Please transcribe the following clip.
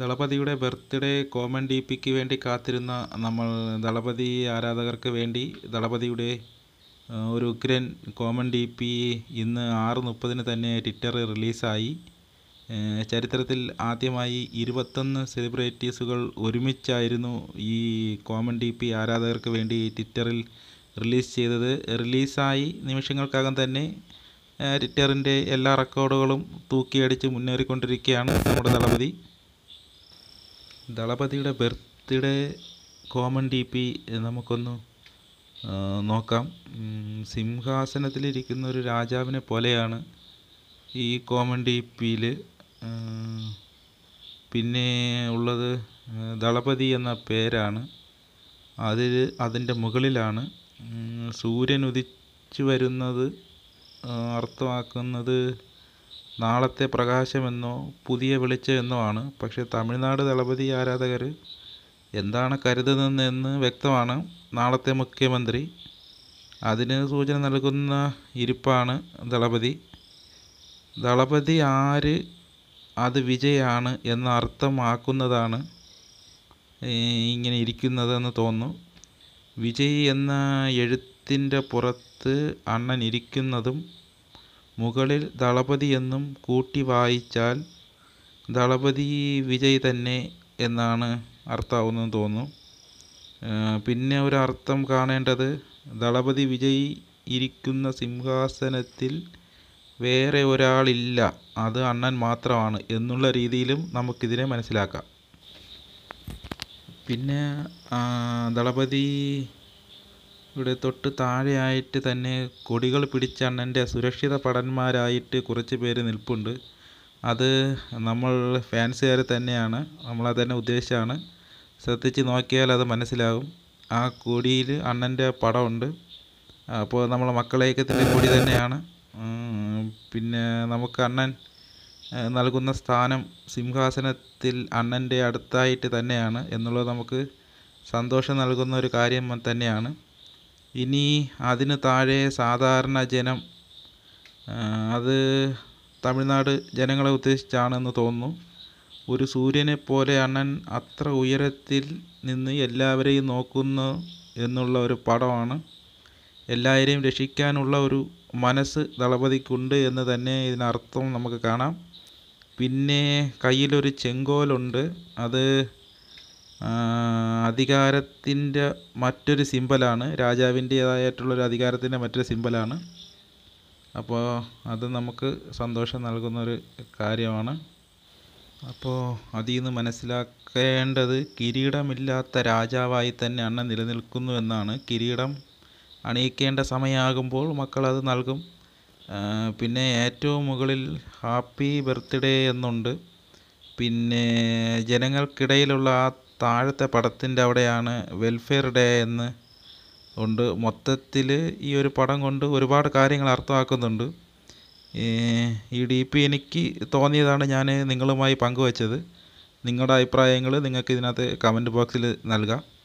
ദളപതിയുടെ birthday common D പിക്ക് വേണ്ടി കാത്തിരുന്ന നമ്മൾ ദളപതി ആരാധകർക്ക് വേണ്ടി ദളപതിയുടെ ഒരു ഉഗ്രൻ കോമൺ ഡി പി ഇന്ന് ആറ് മുപ്പതിന് തന്നെ ട്വിറ്ററിൽ റിലീസായി ചരിത്രത്തിൽ ആദ്യമായി ഇരുപത്തൊന്ന് സെലിബ്രിറ്റീസുകൾ ഒരുമിച്ചായിരുന്നു ഈ കോമൺ ഡി പി ആരാധകർക്ക് വേണ്ടി ട്വിറ്ററിൽ റിലീസ് ചെയ്തത് റിലീസായി നിമിഷങ്ങൾക്കകം തന്നെ ട്വിറ്ററിൻ്റെ എല്ലാ റെക്കോർഡുകളും തൂക്കിയടിച്ച് മുന്നേറിക്കൊണ്ടിരിക്കുകയാണ് നമ്മുടെ ദളപതി ദളപതിയുടെ ബർത്ത്ഡേ കോമൺ ഡി പി നമുക്കൊന്ന് നോക്കാം സിംഹാസനത്തിലിരിക്കുന്ന ഒരു രാജാവിനെ പോലെയാണ് ഈ കോമൺ ഡി പിയിൽ പിന്നെ ഉള്ളത് ദളപതി എന്ന പേരാണ് അതിൽ അതിൻ്റെ മുകളിലാണ് സൂര്യൻ ഉദിച്ചു വരുന്നത് അർത്ഥമാക്കുന്നത് നാളത്തെ പ്രകാശമെന്നോ പുതിയ വെളിച്ചമെന്നോ ആണ് പക്ഷേ തമിഴ്നാട് ദളപതി ആരാധകർ എന്താണ് കരുതുന്നതെന്ന് വ്യക്തമാണ് നാളത്തെ മുഖ്യമന്ത്രി അതിന് സൂചന നൽകുന്ന ഇരിപ്പാണ് ദളപതി ദളപതി ആര് അത് വിജയാണ് എന്ന അർത്ഥമാക്കുന്നതാണ് ഇങ്ങനെ ഇരിക്കുന്നതെന്ന് തോന്നുന്നു വിജയ് എന്ന എഴുത്തിൻ്റെ പുറത്ത് അണ്ണൻ ഇരിക്കുന്നതും മുകളിൽ ദളപതി എന്നും കൂട്ടി വായിച്ചാൽ ദളപതി വിജയ് തന്നെ എന്നാണ് അർത്ഥമാവുന്നതെന്ന് തോന്നുന്നു പിന്നെ ഒരു അർത്ഥം കാണേണ്ടത് ദളപതി വിജയ് ഇരിക്കുന്ന സിംഹാസനത്തിൽ വേറെ ഒരാളില്ല അത് അണ്ണൻ മാത്രമാണ് എന്നുള്ള രീതിയിലും നമുക്കിതിനെ മനസ്സിലാക്കാം പിന്നെ ദളപതി ഇവിടെ തൊട്ട് താഴെയായിട്ട് തന്നെ കൊടികൾ പിടിച്ച അണ്ണൻ്റെ സുരക്ഷിത ഭടന്മാരായിട്ട് കുറച്ച് പേര് നിൽപ്പുണ്ട് അത് നമ്മൾ ഫാൻസുകാർ തന്നെയാണ് നമ്മളത് തന്നെ ഉദ്ദേശമാണ് ശ്രദ്ധിച്ച് നോക്കിയാൽ അത് മനസ്സിലാകും ആ കൊടിയിൽ അണ്ണൻ്റെ പടമുണ്ട് അപ്പോൾ നമ്മൾ മക്കളേക്കത്തിൻ്റെ കൊടി തന്നെയാണ് പിന്നെ നമുക്ക് അണ്ണൻ നൽകുന്ന സ്ഥാനം സിംഹാസനത്തിൽ അണ്ണൻ്റെ അടുത്തായിട്ട് തന്നെയാണ് എന്നുള്ളത് നമുക്ക് സന്തോഷം നൽകുന്ന ഒരു കാര്യം തന്നെയാണ് ഇനി അതിന് താഴെ സാധാരണ ജനം അത് തമിഴ്നാട് ജനങ്ങളെ ഉദ്ദേശിച്ചാണെന്ന് തോന്നുന്നു ഒരു സൂര്യനെ പോലെ അണ്ണൻ അത്ര ഉയരത്തിൽ നിന്ന് എല്ലാവരെയും നോക്കുന്നു എന്നുള്ള ഒരു പടമാണ് എല്ലാവരെയും രക്ഷിക്കാനുള്ള ഒരു മനസ്സ് ദളപതിക്കുണ്ട് എന്ന് തന്നെ ഇതിനർത്ഥം നമുക്ക് കാണാം പിന്നെ കയ്യിലൊരു ചെങ്കോലുണ്ട് അത് അധികാരത്തിൻ്റെ മറ്റൊരു സിംബലാണ് രാജാവിൻ്റേതായിട്ടുള്ള ഒരു അധികാരത്തിൻ്റെ മറ്റൊരു സിംബലാണ് അപ്പോൾ അത് നമുക്ക് സന്തോഷം നൽകുന്നൊരു കാര്യമാണ് അപ്പോൾ അതിൽ നിന്ന് മനസ്സിലാക്കേണ്ടത് കിരീടമില്ലാത്ത രാജാവായി തന്നെ അണ്ണൻ നിലനിൽക്കുന്നു എന്നാണ് കിരീടം അണിയിക്കേണ്ട സമയമാകുമ്പോൾ മക്കളത് നൽകും പിന്നെ ഏറ്റവും മുകളിൽ ഹാപ്പി ബർത്ത്ഡേ എന്നുണ്ട് പിന്നെ ജനങ്ങൾക്കിടയിലുള്ള ആ താഴത്തെ പടത്തിൻ്റെ അവിടെയാണ് വെൽഫെയർ ഡേ എന്ന് ഉണ്ട് മൊത്തത്തിൽ ഈ ഒരു പടം കൊണ്ട് ഒരുപാട് കാര്യങ്ങൾ അർത്ഥമാക്കുന്നുണ്ട് ഈ ഡി പി എനിക്ക് തോന്നിയതാണ് ഞാൻ നിങ്ങളുമായി പങ്കുവച്ചത് നിങ്ങളുടെ അഭിപ്രായങ്ങൾ നിങ്ങൾക്ക് ഇതിനകത്ത് കമൻറ്റ് ബോക്സിൽ നൽകാം